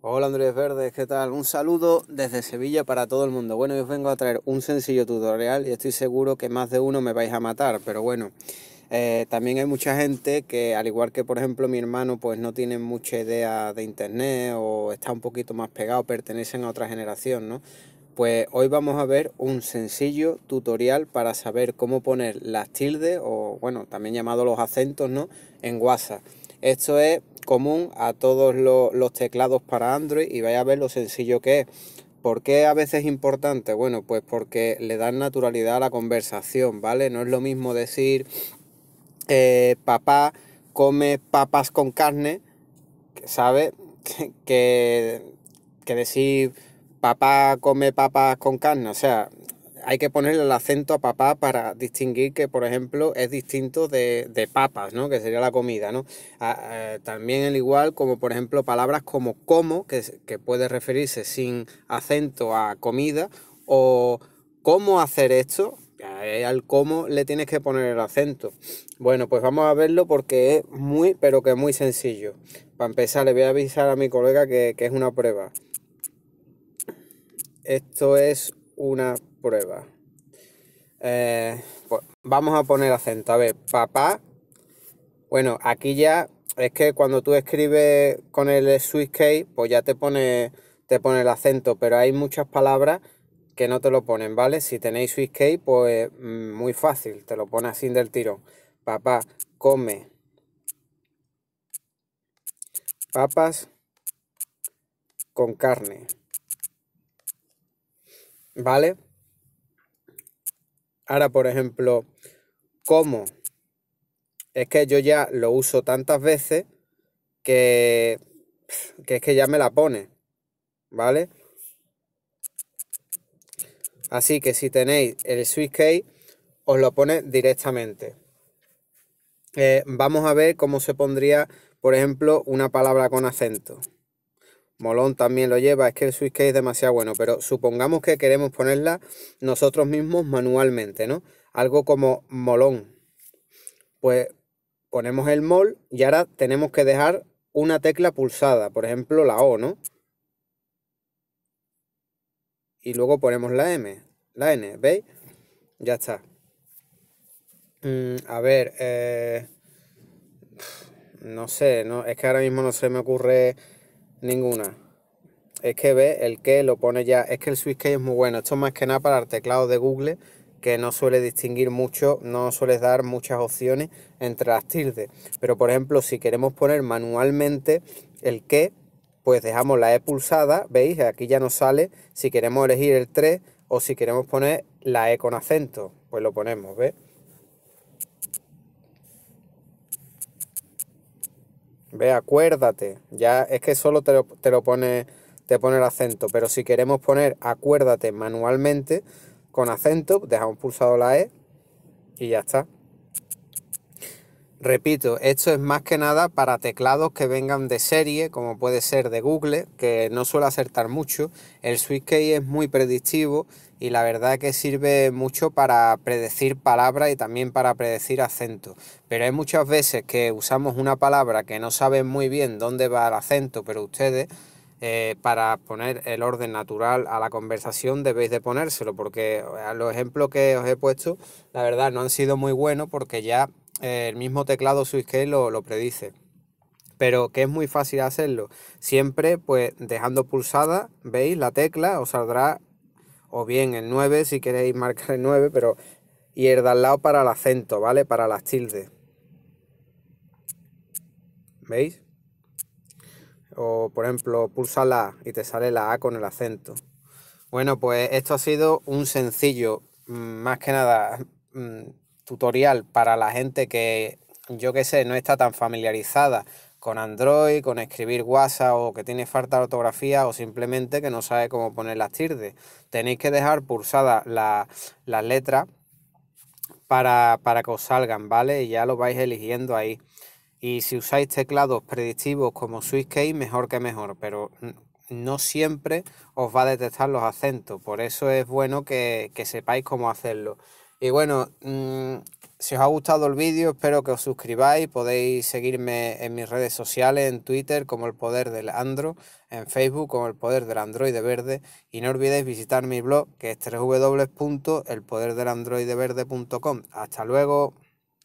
Hola Andrés Verdes, ¿qué tal? Un saludo desde Sevilla para todo el mundo. Bueno, yo os vengo a traer un sencillo tutorial y estoy seguro que más de uno me vais a matar, pero bueno, eh, también hay mucha gente que, al igual que por ejemplo mi hermano, pues no tiene mucha idea de internet o está un poquito más pegado, pertenecen a otra generación, ¿no? Pues hoy vamos a ver un sencillo tutorial para saber cómo poner las tildes o, bueno, también llamado los acentos, ¿no? En WhatsApp. Esto es común a todos los, teclados para Android y vaya a ver lo sencillo que es. ¿Por qué a veces es importante? Bueno, pues porque le dan naturalidad a la conversación, ¿vale? No es lo mismo decir eh, papá come papas con carne, ¿sabes? Que, que decir papá come papas con carne. O sea, hay que ponerle el acento a papá para distinguir que, por ejemplo, es distinto de, papas, ¿no? Que sería la comida, ¿no? también el igual como, por ejemplo, palabras como como, que, puede referirse sin acento a comida, o cómo hacer esto, al cómo le tienes que poner el acento. Bueno, pues vamos a verlo porque es muy, pero que es muy sencillo. Para empezar, le voy a avisar a mi colega que, que es una prueba. Esto es una prueba pues vamos a poner acento. A ver, papá. Bueno, aquí ya es que cuando tú escribes con el Swiss cake pues ya te pone, te pone el acento, pero hay muchas palabras que no te lo ponen, ¿vale? Si tenéis Swiss pues mm, muy fácil, te lo pone así del tirón. Papá, come. Papas con carne. ¿Vale? Ahora, por ejemplo, ¿cómo? Es que yo ya lo uso tantas veces que, que es que ya me la pone, ¿vale? Así que si tenéis el switch Case, os lo pone directamente. Eh, vamos a ver cómo se pondría, por ejemplo, una palabra con acento. Molón también lo lleva, es que el switch es demasiado bueno, pero supongamos que queremos ponerla nosotros mismos manualmente, ¿no? Algo como molón. Pues ponemos el mol y ahora tenemos que dejar una tecla pulsada, por ejemplo la O, ¿no? Y luego ponemos la M, la N, ¿veis? Ya está. Mm, a ver, eh, no sé, no, es que ahora mismo no se me ocurre Ninguna. Es que ve, el que lo pone ya. Es que el switch Key es muy bueno. Esto es más que nada para el teclado de Google, que no suele distinguir mucho, no suele dar muchas opciones entre las tildes. Pero por ejemplo, si queremos poner manualmente el que, pues dejamos la E pulsada, veis, aquí ya nos sale si queremos elegir el 3 o si queremos poner la E con acento, pues lo ponemos, veis Ve, acuérdate. Ya es que solo te lo, pone, te pone el acento. Pero si queremos poner acuérdate manualmente con acento, dejamos pulsado la E y ya está. Repito, esto es más que nada para teclados que vengan de serie, como puede ser de Google, que no suele acertar mucho. El Key es muy predictivo y la verdad que sirve mucho para predecir palabras y también para predecir acento. Pero hay muchas veces que usamos una palabra que no saben muy bien dónde va el acento, pero ustedes eh, para poner el orden natural a la conversación debéis de ponérselo, porque los ejemplos que os he puesto, la verdad, no han sido muy buenos porque ya el mismo teclado SwiftKey lo, lo predice. Pero que es muy fácil hacerlo. Siempre, pues, dejando pulsada, veis, la tecla os saldrá o bien el 9 si queréis marcar el 9, pero y el de al lado para el acento, ¿vale? Para las tildes. ¿Veis? O por ejemplo, pulsa la y te sale la A con el acento. Bueno, pues esto ha sido un sencillo, mm, más que nada, mm, tutorial para la gente que, yo que sé, no está tan familiarizada con Android, con escribir WhatsApp o que tiene falta de ortografía o simplemente que no sabe cómo poner las tildes. Tenéis que dejar pulsadas las la letras para, que os salgan, ¿vale? Y ya lo vais eligiendo ahí. Y si usáis teclados predictivos como Swisskey, mejor que mejor, pero no siempre os va a detectar los acentos, por eso es bueno que, que sepáis cómo hacerlo. Y bueno, mm, si os ha gustado el vídeo, espero que os suscribáis. Podéis seguirme en mis redes sociales, en Twitter como El Poder del Andro, en Facebook como El Poder del Androide Verde. Y no olvidéis visitar mi blog que es www.elpoderdelandroideverde.com. Hasta luego.